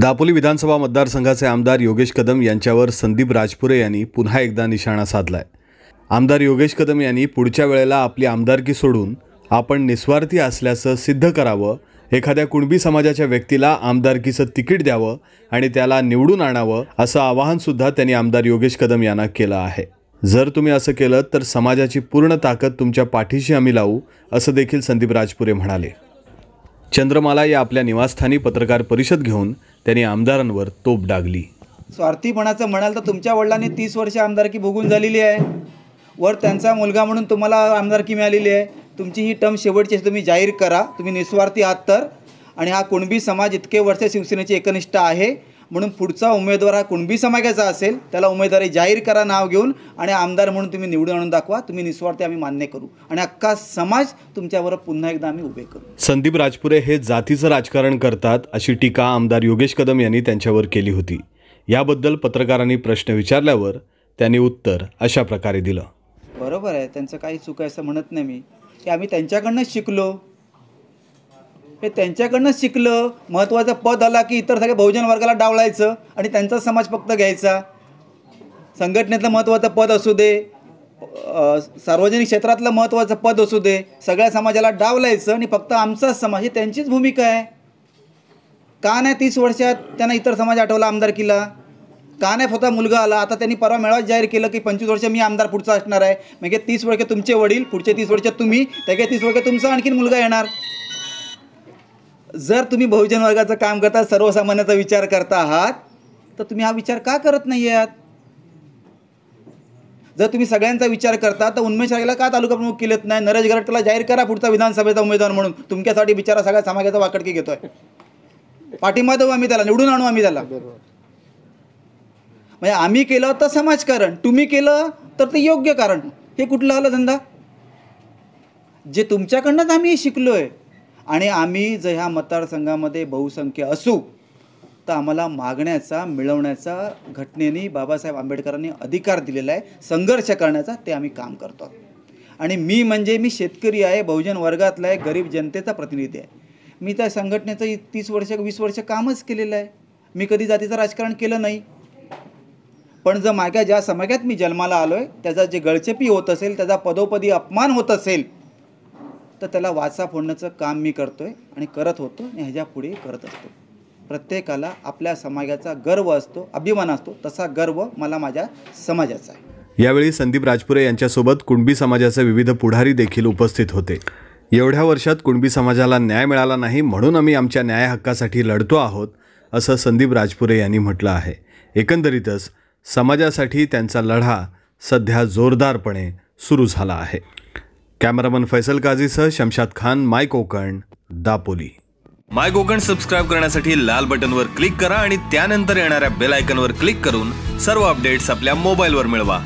दापोली विधानसभा मतदारसंघाचे आमदार योगेश कदम यांच्यावर संदीप राजपुरे यांनी पुन्हा एकदा निशाणा साधलाय आमदार योगेश कदम यांनी पुढच्या वेळेला आपली आमदारकी सोडून आपण निस्वार्थी असल्याचं सिद्ध करावं एखाद्या कुणबी समाजाच्या व्यक्तीला आमदारकीचं तिकीट द्यावं आणि त्याला निवडून आणावं असं आवाहनसुद्धा त्यांनी आमदार योगेश कदम यांना केलं आहे जर तुम्ही असं केलं तर समाजाची पूर्ण ताकद तुमच्या पाठीशी आम्ही लावू असं देखील संदीप राजपुरे म्हणाले चंद्रमाला या आपल्या निवासस्थानी पत्रकार परिषद घेऊन त्यांनी आमदारांवर तोप डागली स्वार्थीपणाचं म्हणाल तर तुमच्या वडिलांनी तीस वर्ष आमदारकी भोगून झालेली आहे वर त्यांचा मुलगा म्हणून तुम्हाला आमदारकी मिळालेली आहे तुमची ही टर्म शेवटची तुम्ही जाहीर करा तुम्ही निस्वार्थी आहात तर आणि हा कुणबी समाज इतके वर्ष शिवसेनेची एकनिष्ठ आहे म्हणून पुढचा उमेदवार हा कुणबी समाजाचा असेल त्याला उमेदवारी जाहीर करा नाव घेऊन आणि आमदार म्हणून तुम्ही निवडून आणून दाखवा तुम्ही निस्वार्थ आम्ही मान्य करू आणि अख्खा समाज तुमच्यावर पुन्हा एकदा आम्ही उभे करू संदीप राजपुरे हे जातीचं राजकारण करतात अशी टीका आमदार योगेश कदम यांनी त्यांच्यावर केली होती याबद्दल पत्रकारांनी प्रश्न विचारल्यावर त्यांनी उत्तर अशा प्रकारे दिलं बरोबर आहे त्यांचं काही असं म्हणत नाही मी की आम्ही त्यांच्याकडनं शिकलो हे त्यांच्याकडनं शिकलं महत्त्वाचं पद आला की इतर सगळ्या बहुजन वर्गाला डावलायचं आणि त्यांचा समाज फक्त घ्यायचा संघटनेतलं महत्त्वाचं पद असू दे सार्वजनिक क्षेत्रातलं महत्त्वाचं पद असू दे सगळ्या समाजाला डावलायचं आणि फक्त आमचाच समाज ही त्यांचीच भूमिका आहे का नाही तीस वर्षात त्यांना इतर समाज आठवला आमदार केला का नाही स्वतः मुलगा आला आता त्यांनी परवा मेळावा जाहीर केलं की पंचवीस वर्ष मी आमदार पुढचा असणार आहे म्हणजे तीस वर्ष तुमचे वडील पुढचे तीस वर्ष तुम्ही त्याच्या तीस वर्ष तुमचा आणखीन मुलगा येणार जर तुम्ही बहुजन वर्गाचं काम करता सर्वसामान्याचा विचार करता आहात तर तुम्ही हा विचार का करत नाही आहात जर तुम्ही सगळ्यांचा विचार करता तर उन्मेश रागेला का तालुका प्रमुख केलेत नाही नरेश गरटला जाहीर करा पुढचा विधानसभेचा उमेदवार म्हणून तुमच्यासाठी विचारा सगळ्या समाजाचा वाकडकी घेतोय पाठिंबा देऊ आम्ही त्याला निवडून आणू आम्ही त्याला म्हणजे आम्ही केलं तर समाजकारण तुम्ही केलं तर ते योग्य कारण हे कुठलं आलं धंदा जे तुमच्याकडनंच आम्ही शिकलोय आणि आम्ही जर ह्या मतदारसंघामध्ये बहुसंख्य असू तर आम्हाला मागण्याचा मिळवण्याचा घटनेनी बाबासाहेब आंबेडकरांनी अधिकार दिलेला आहे संघर्ष करण्याचा ते आम्ही काम करतो आणि मी म्हणजे मी शेतकरी आहे बहुजन वर्गातला आहे गरीब जनतेचा प्रतिनिधी आहे मी त्या संघटनेचं तीस वर्ष वीस वर्ष कामच केलेलं आहे मी कधी जातीचं राजकारण केलं नाही पण जर माझ्या ज्या समाजात मी जन्माला आलो आहे त्याचा जे गळचेपी होत असेल त्याचा पदोपदी अपमान होत असेल तर त्याला वाचा फोडण्याचं काम मी करतो आहे आणि करत होतो आणि ह्याच्या पुढे करत असतो प्रत्येकाला आपल्या समाजाचा गर्व असतो अभिमान असतो तसा गर्व मला माझ्या समाजाचा आहे यावेळी संदीप राजपुरे यांच्यासोबत कुणबी समाजाचे विविध पुढारी देखील उपस्थित होते एवढ्या वर्षात कुणबी समाजाला न्याय मिळाला नाही म्हणून आम्ही आमच्या न्याय हक्कासाठी लढतो आहोत असं संदीप राजपुरे यांनी म्हटलं आहे एकंदरीतच समाजासाठी त्यांचा लढा सध्या जोरदारपणे सुरू झाला आहे कॅमेरामन फैसल काझीसह Shamshad Khan my Konkan Dapoli my Konkan subscribe करण्यासाठी लाल बटनवर क्लिक करा आणि त्यानंतर येणाऱ्या बेल आयकनवर क्लिक करून सर्व अपडेट्स आपल्या मोबाईलवर मिळवा